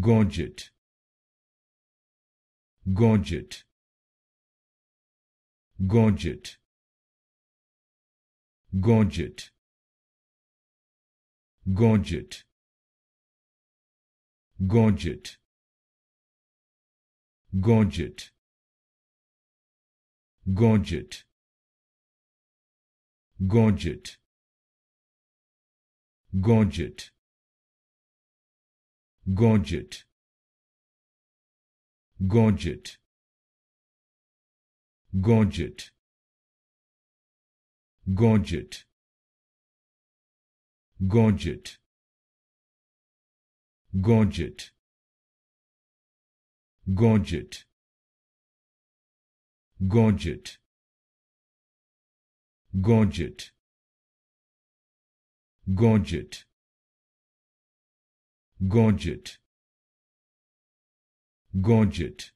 Gadget. Gadget. Gadget. Gadget. Gadget. Gadget. Gadget. Gadget. Gadget. Gadget. Gadget. Gadget. Gadget. Gadget. Gadget. Gadget. Gadget. Gadget. Gorget. Gorget. Gadget. Gadget.